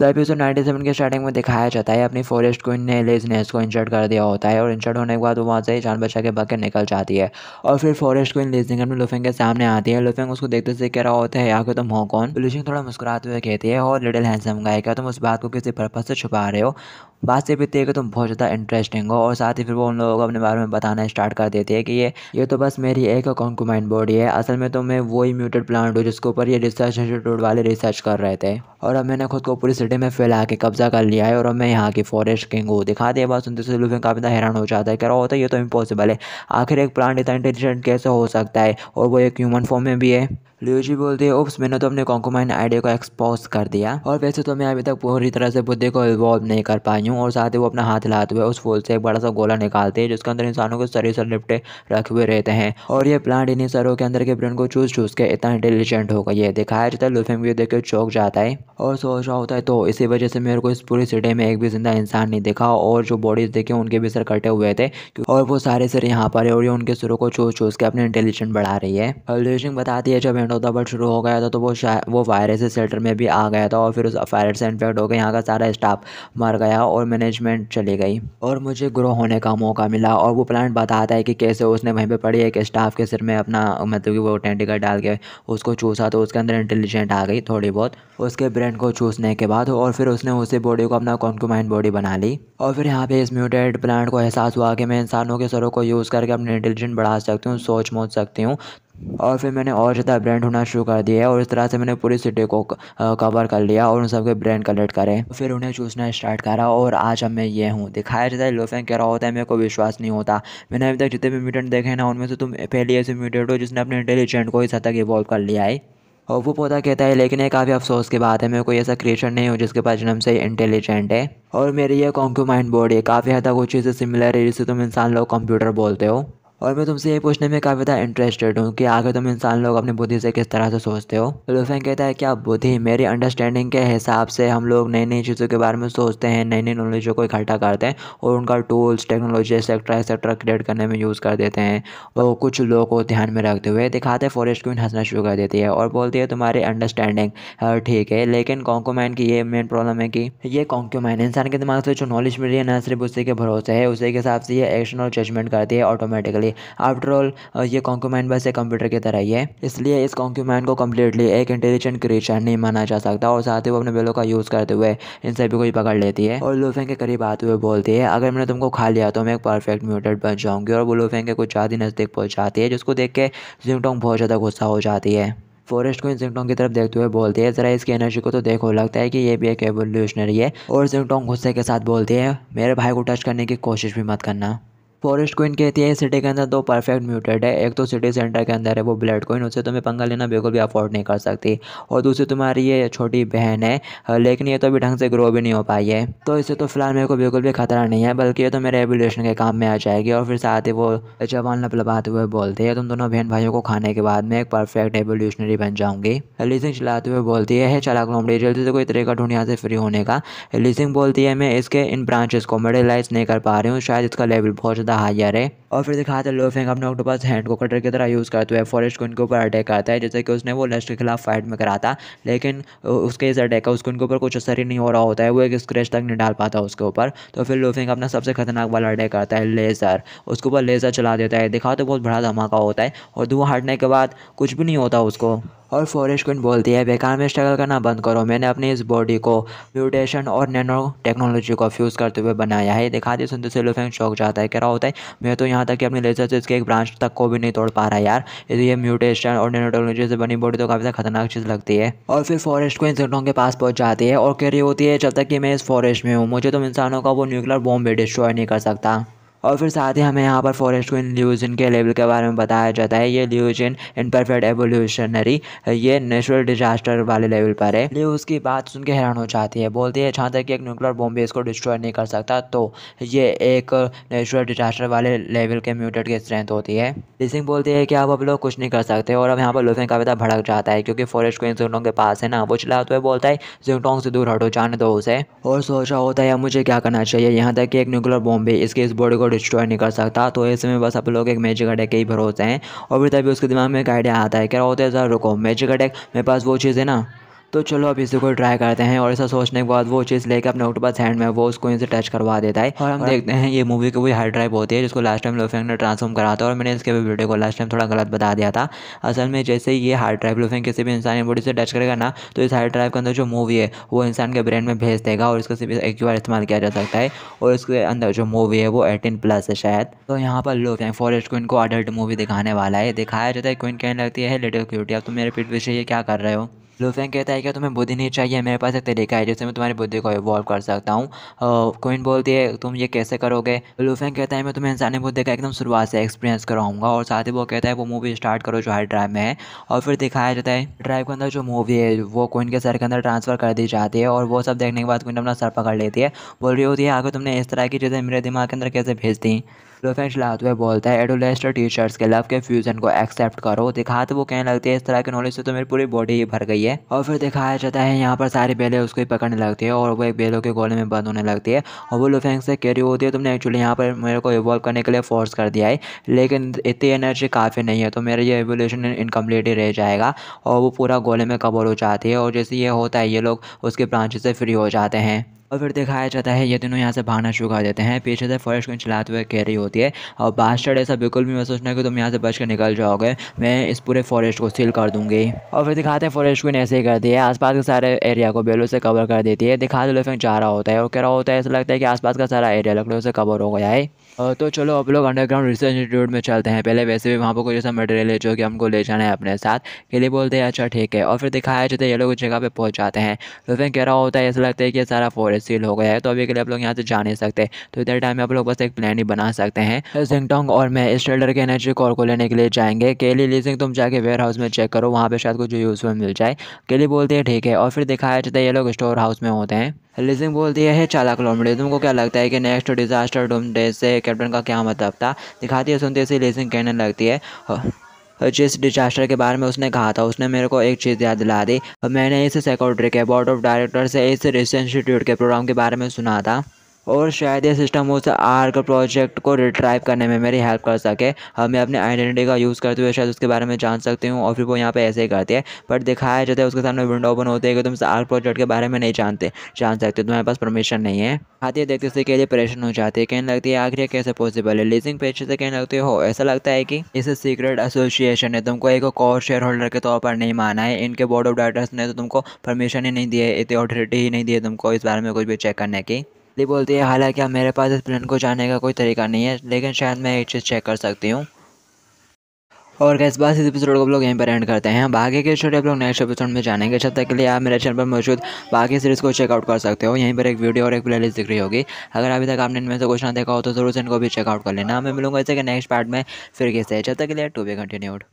तो I ninety seven के starting में दिखाया जाता है अपनी फॉरेस्ट क्वीन ने लेज ने को इंजर्ट कर दिया होता है और इंजर्ट होने के बाद वो वहाँ से जान बचा के बग निकल जाती है और फिर फॉरेस्ट क्वीन लेजनिंग अपने लुफिंग के सामने आती है लुफिंग उसको देखते से कह रहा होता है के तुम हो कौन लुफिंग थोड़ा मुस्कुराते हुए कहती है और लिटिल हैंडसम गाय क्या तुम उस बात को किसी पर्पज से छुपा रहे हो बात से भी देखे तो तुम बहुत ज़्यादा इंटरेस्टिंग हो और साथ ही फिर वो उन लोगों को अपने बारे में बताना स्टार्ट कर देती है कि ये ये तो बस मेरी एक कॉन्कुमाइन बॉडी है असल में तो मैं वही म्यूटेड प्लांट हूँ जिसके ऊपर ये रिसर्च इंस्टीट्यूट वाले रिसर्च कर रहे थे और अब मैंने खुद को पूरी सिटी में फैला के कब्जा कर लिया है और अब मैं यहाँ की फॉरेस्ट किंग हूँ दिखा दिया बात सुनते सुनते तो लुफिन काफ़ी हैरान हो जाता है कह रहा होता है ये तो इम्पॉसिबल है आखिर एक प्लांट इतना इंटेलिजेंट कैसे हो सकता है और वो एक ह्यूमन फॉर्म में भी है लियोजी बोलती है ओप्स मैंने तो अपने कॉन्कोमाइन आइडिया को एक्सपोज कर दिया और वैसे तो मैं अभी तक पूरी तरह से बुद्धि को इवॉल्व नहीं कर पाई हूँ और साथ ही वो अपना हाथ लाते हुए उस फूल से एक बड़ा सा गोला निकालते हैं जिसके अंदर इंसानों के शरीर से निपटे रखे हुए रहते हैं और ये प्लांट इन्हीं सरों के अंदर के ब्रेन को चूस चूस के इतना इंटेलिजेंट हो गई है दिखाया जाता है लुफिंग व्यू देख के चौक जाता है और सोच रहा होता है तो इसी वजह से मेरे को इस पूरी सिटी में एक भी जिंदा इंसान नहीं दिखा और जो बॉडीज देखे उनके भी सर कटे हुए थे और वो सारे सर यहाँ पर है और ये उनके सिरों को चूस चूस के अपने इंटेलिजेंट बढ़ा रही है और बताती है जब सेंट होता बट शुरू हो गया था तो वो वो वायरस इस शेल्टर में भी आ गया था और फिर उस वायरस से इन्फेक्ट हो गया यहाँ का सारा स्टाफ मर गया और मैनेजमेंट चली गई और मुझे ग्रो होने का मौका मिला और वो प्लांट बताता है कि कैसे उसने वहीं पर पड़ी एक स्टाफ के सिर में अपना मतलब कि वो टेंटिकल डाल के उसको चूसा तो उसके अंदर इंटेलिजेंट आ गई थोड़ी बहुत उसके ब्रेन को चूसने के बाद और फिर उसने उसी बॉडी को अपना कॉन्क्यूमाइंड बॉडी बना ली और फिर यहाँ पे इस म्यूटेड प्लांट को एहसास हुआ कि मैं इंसानों के सरों को यूज़ करके अपने इंटेलिजेंट बढ़ा सकती हूँ सोच मोच सकती हूँ और फिर मैंने और ज़्यादा ब्रांड होना शुरू कर दिया है और इस तरह से मैंने पूरी सिटी को कवर कर लिया और उन सबके ब्रांड कलेक्ट करे फिर उन्हें चूसना स्टार्ट करा और आज अब मैं ये हूँ दिखाया जाता है लोफेंग कह रहा होता है मेरे को विश्वास नहीं होता मैंने अभी तक जितने भी म्यूटेंट देखे ना उनमें से तुम पहले ऐसे म्यूटेंट हो जिसने अपने इंटेलिजेंट को इस हद तक इवॉल्व कर लिया है और वो पौधा कहता है लेकिन ये काफ़ी अफसोस की बात है मैं कोई ऐसा क्रिएशन नहीं हूँ जिसके पास जन्म से इंटेलिजेंट है और मेरी ये माइंड बॉडी है काफ़ी हद तक वो चीज़ें सिमिलर है जिसे तुम इंसान लोग कंप्यूटर बोलते हो और मैं तुमसे ये पूछने में काफ़ी ज़्यादा इंटरेस्टेड हूँ कि आगे तुम इंसान लोग अपनी बुद्धि से किस तरह से सोचते हो लुफेंग तो कहता है क्या बुद्धि मेरी अंडरस्टैंडिंग के हिसाब से हम लोग नई नई चीज़ों के बारे में सोचते हैं नई नई नॉलेजों को इकट्ठा करते हैं और उनका tools technology etcetera etcetera create करने में यूज़ कर देते हैं और कुछ लोगों को ध्यान में रखते हुए दिखाते फॉरेस्ट क्वीन हंसना शुरू कर देती है और बोलती है तुम्हारी अंडरस्टैंडिंग हाँ, ठीक है लेकिन कॉन्कोमैन की ये मेन प्रॉब्लम है कि ये कॉन्क्यूमैन इंसान के दिमाग से जो नॉलेज मिल रही है ना सिर्फ उसी के भरोसे है उसी के हिसाब से ये एक्शन और जजमेंट करती है ऑटोमेटिकली आफ्टर ऑल uh, ये कॉन्क्यूमैन बस एक कंप्यूटर की तरह ही है इसलिए इस कॉन्क्यूमेंट को कम्प्लीटली एक इंटेलिजेंट क्रिएशन नहीं माना जा सकता और साथ ही वो अपने बेलों का यूज़ करते हुए इन सभी को ही पकड़ लेती है और लूफेंग के करीब आते हुए बोलती है अगर मैंने तुमको खा लिया तो मैं एक परफेक्ट म्यूटेड बन जाऊँगी और वो लूफेंग के कुछ ज़्यादा ही नज़दीक पहुँच जाती है जिसको देख के जिमटोंग बहुत ज़्यादा गुस्सा हो जाती है फॉरेस्ट को इन सिंगटोंग की तरफ देखते हुए बोलती है ज़रा इसकी एनर्जी को तो देखो लगता है कि ये भी एक एवोल्यूशनरी है और सिंगटोंग गुस्से के साथ बोलती है मेरे भाई को टच करने की कोशिश भी मत करना फॉरेस्ट कोइन कहती है सिटी के अंदर दो परफेक्ट म्यूटेड है एक तो सिटी सेंटर के अंदर है वो ब्लड कोइन उससे तुम्हें पंगा लेना बिल्कुल भी अफोर्ड नहीं कर सकती और दूसरी तुम्हारी ये छोटी बहन है लेकिन ये तो अभी ढंग से ग्रो भी नहीं हो पाई है तो इससे तो फिलहाल मेरे को बिल्कुल भी खतरा नहीं है बल्कि ये तो मेरे एवोल्यूशन के काम में आ जाएगी और फिर साथ ही वो जवान लपाते हुए बोलते हैं तुम दोनों बहन भाइयों को खाने के बाद में एक परफेक्ट एवोल्यूशनरी बन जाऊंगी लिसिंग चलाते हुए बोलती है चला लोमड़ी जल्दी से कोई तरीका ढूंढ यहाँ से फ्री होने का लिसिंग बोलती है मैं इसके इन ब्रांचेस को मेडिलाइज नहीं कर पा रही हूँ शायद इसका लेवल बहुत ज़्यादा હતા હાજરે और फिर दिखाते हैं लोफेंग अपने ऑक्टोपस हैंड को कटर की तरह यूज़ करते हुए फॉरेस्ट को के ऊपर अटैक करता है जैसे कि उसने वो लस्ट के खिलाफ फाइट में करा था लेकिन उसके इस अटैक का उसको उनके ऊपर कुछ असर ही नहीं हो रहा होता है वो एक स्क्रैच तक नहीं डाल पाता उसके ऊपर तो फिर लोफेंग अपना सबसे खतरनाक वाला अटैक करता है लेज़र उसके ऊपर लेज़र चला देता है दिखाओ तो बहुत बड़ा धमाका होता है और धुआं हटने के बाद कुछ भी नहीं होता उसको और फॉरेस्ट क्विन बोलती है बेकार में स्ट्रगल करना बंद करो मैंने अपनी इस बॉडी को म्यूटेशन और नैनो टेक्नोलॉजी को फ्यूज़ करते हुए बनाया है दिखाती सुनते से लोफेंग शौक जाता है कह रहा होता है मैं तो यहाँ यहाँ तक कि अपने लेजर से इसके एक ब्रांच तक को भी नहीं तोड़ पा रहा यार ये म्यूटेशन और नैनो टेक्नोलॉजी से बनी बॉडी तो काफ़ी ज़्यादा खतरनाक चीज़ लगती है और फिर फॉरेस्ट को इंसेक्टों के पास पहुँच जाती है और कह रही होती है जब तक कि मैं इस फॉरेस्ट में हूँ मुझे तुम इंसानों का वो न्यूक्लियर बॉम्ब भी डिस्ट्रॉय नहीं कर सकता और फिर साथ ही हमें यहाँ पर फॉरेस्ट को इन के लेवल के बारे में बताया जाता है ये ल्यूजन इन परफेक्ट एवोल्यूशनरी ये नेचुरल डिजास्टर वाले लेवल पर है ल्यूज उसकी बात सुन के हैरान हो जाती है बोलती है जहाँ तक कि एक न्यूक्लियर बॉम्बे इसको डिस्ट्रॉय नहीं कर सकता तो ये एक नेचुरल डिजास्टर वाले लेवल के म्यूटेड की स्ट्रेंथ होती है लिसिंग बोलती है कि आप अब लोग कुछ नहीं कर सकते और अब यहाँ पर लोफिंग पता भड़क जाता है क्योंकि फॉरेस्ट को इन के पास है ना वो चला तो हुए बोलता है जिंगटोंग से दूर हटो जाने दो उसे और सोचा होता है मुझे क्या करना चाहिए यहाँ तक कि एक न्यूक्लियर बॉम्ब इसके इसकी इस बॉडी को डिस्ट्रॉय नहीं कर सकता तो ऐसे में बस आप लोग एक मैजिक अटैक के ही भरोसे हैं और फिर तभी उसके दिमाग में एक आइडिया आता है क्या होता है सर रुको मैजिक अटैक मेरे पास वो चीज़ है ना तो चलो अब इसी को ट्राई करते हैं और ऐसा सोचने के बाद वो चीज़ लेकर अपने ऑक्टोपस हैंड में वो उसको इनसे टच करवा देता है और हम देखते हैं ये मूवी की वही हार्ड ड्राइव होती है जिसको लास्ट टाइम लोफेंग ने ट्रांसफॉर्म करा था और मैंने इसके वीडियो को लास्ट टाइम थोड़ा गलत बता दिया था असल में जैसे ये हार्ड ड्राइव लोफेंग किसी भी इंसान की बॉडी से टच करेगा ना तो इस हार्ड ड्राइव के अंदर जो मूवी है वो इंसान के ब्रेन में भेज देगा और इसका सिर्फ एक बार इस्तेमाल किया जा सकता है और इसके अंदर जो मूवी है वो एटीन प्लस है शायद तो यहाँ पर लोफेंग फॉरेस्ट क्विन को अडल्ट मूवी दिखाने वाला है दिखाया जाता है क्विन कहने लगती है लिटिल क्यूटी अब तुम मेरे पीठ पीछे ये क्या कर रहे हो लोफेंग कहता है कि तुम्हें बुद्धि नहीं चाहिए मेरे पास एक तरीका है जिससे मैं तुम्हारी बुद्धि को इवॉल्व कर सकता हूँ क्वीन बोलती है तुम ये कैसे करोगे लोफेंग कहता है मैं तुम्हें इंसानी बुद्धि का एकदम शुरुआत से एक्सपीरियंस कराऊंगा और साथ ही वो कहता है वो मूवी स्टार्ट करो जो हार्ड ड्राइव में है और फिर दिखाया जाता है ड्राइव के अंदर जो मूवी है वो क्वीन के सर के अंदर ट्रांसफ़र कर दी जाती है और वो सब देखने के बाद क्वीन अपना सर पकड़ लेती है बोल रही होती है आगे तुमने इस तरह की चीज़ें मेरे दिमाग के अंदर कैसे भेज दी तो फ्रेंड्स हुए बोलता है एडोलेस्टर टीचर्स के लव के फ्यूजन को एक्सेप्ट करो दिखाते वो कहने लगती है इस तरह के नॉलेज से तो मेरी पूरी बॉडी ही भर गई है और फिर दिखाया जाता है यहाँ पर सारी बेले उसको ही पकड़ने लगती है और वो एक बेलों के गोले में बंद होने लगती है और वो लुफेंग से कैरी होती है तुमने एक्चुअली यहाँ पर मेरे को इवॉल्व करने के लिए फोर्स कर दिया है लेकिन इतनी एनर्जी काफ़ी नहीं है तो मेरा ये एवोल्यूशन इनकम्प्लीट ही रह जाएगा और वो पूरा गोले में कवर हो जाती है और जैसे ये होता है ये लोग उसके ब्रांचेस से फ्री हो जाते हैं और फिर दिखाया जाता है ये दोनों यहाँ से भागना शुरू कर देते हैं पीछे से फॉरेस्ट कोई चलाते हुए कह रही होती है और बास्टर्ड ऐसा बिल्कुल भी महसूस नहीं कि तुम यहाँ से बच कर निकल जाओगे मैं इस पूरे फॉरेस्ट को सील कर दूंगी और फिर दिखाते हैं फॉरेस्ट को ऐसे ही कर दिया है पास के सारे एरिया को बेलो से कवर कर देती है दिखाते लोफिंग जा रहा होता है और कह रहा होता है ऐसा लगता है कि आस का सारा एरिया लकड़ियों से कवर हो गया है तो चलो अब लोग अंडरग्राउंड रिसर्च इंस्टीट्यूट में चलते हैं पहले वैसे भी वहाँ पर कुछ ऐसा मटेरियल है जो कि हमको ले जाना है अपने साथ के लिए बोलते हैं अच्छा ठीक है और फिर दिखाया जाता है ये लोग उस जगह पर पहुँच जाते हैं तो फिर कह रहा होता है ऐसा लगता है कि सारा फॉरेस्ट सील हो गया है तो अभी के लिए आप लोग यहाँ से जा नहीं सकते तो इधर टाइम में आप लोग बस एक प्लान ही बना सकते हैं सिंगटोंग तो और मैं इस ट्रेडर के एनर्जी कॉल को लेने के लिए जाएंगे के लिए लीजिंग तुम जाके वेयर हाउस में चेक करो वहाँ पर शायद कुछ यूज़फुल मिल जाए के लिए बोलते हैं ठीक है और फिर दिखाया जाता है ये लोग स्टोर हाउस में होते हैं लिजिंग बोल दिया है चालाक लिजिंग को क्या लगता है कि नेक्स्ट डिजास्टर डूम डे से कैप्टन का क्या मतलब था दिखाती है सुनते से लिजिंग कहने लगती है हाँ, जिस डिजास्टर के बारे में उसने कहा था उसने मेरे को एक चीज़ याद दिला दी मैंने इस सेक्रेटरी के बोर्ड ऑफ डायरेक्टर से इस रिस इंस्टीट्यूट के प्रोग्राम के बारे में सुना था और शायद ये सिस्टम उस आर प्रोजेक्ट को रिट्राइव करने में मेरी हेल्प कर सके हम मैं अपने आइडेंटिटी का यूज़ करते हुए शायद उसके बारे में जान सकती हूँ और फिर वो यहाँ पे ऐसे ही करती है बट दिखाया जाता है उसके सामने विंडो ओपन होती है कि तुम इस आर प्रोजेक्ट के बारे में नहीं जानते जान सकते तुम्हारे पास परमिशन नहीं है आती है देखते से के लिए परेशान हो जाती है कहने लगती है आखिर कैसे पॉसिबल है लीजिंग पेज से कहने लगती हो ऐसा लगता है कि इस सीक्रेट एसोसिएशन ने तुमको एक और शेयर होल्डर के तौर पर नहीं माना है इनके बोर्ड ऑफ डायरेक्टर्स ने तो तुमको परमिशन ही नहीं दिए इतनी ऑथोरिटी ही नहीं दिए तुमको इस बारे में कुछ भी चेक करने की ली बोलती है हालांकि अब मेरे पास इस प्लान को जाने का कोई तरीका नहीं है लेकिन शायद मैं एक चीज़ चेक कर सकती हूँ और कैसे बात इस एपिसोड को हम लोग यहीं पर एंड करते हैं बाकी के छोटे आप लोग नेक्स्ट एपिसोड में जानेंगे जब तक के लिए आप मेरे चैनल पर मौजूद बाकी सीरीज़ को चेकआउट कर सकते हो यहीं पर एक वीडियो और एक प्लेलिस्ट दिख रही होगी अगर अभी तक आपने इनमें से कुछ ना देखा हो तो जरूर से इनको भी चेकआउट कर लेना मैं मिलूंगा इसे नेक्स्ट पार्ट में फिर कैसे जब तक के लिए टू बी कंटिन्यूड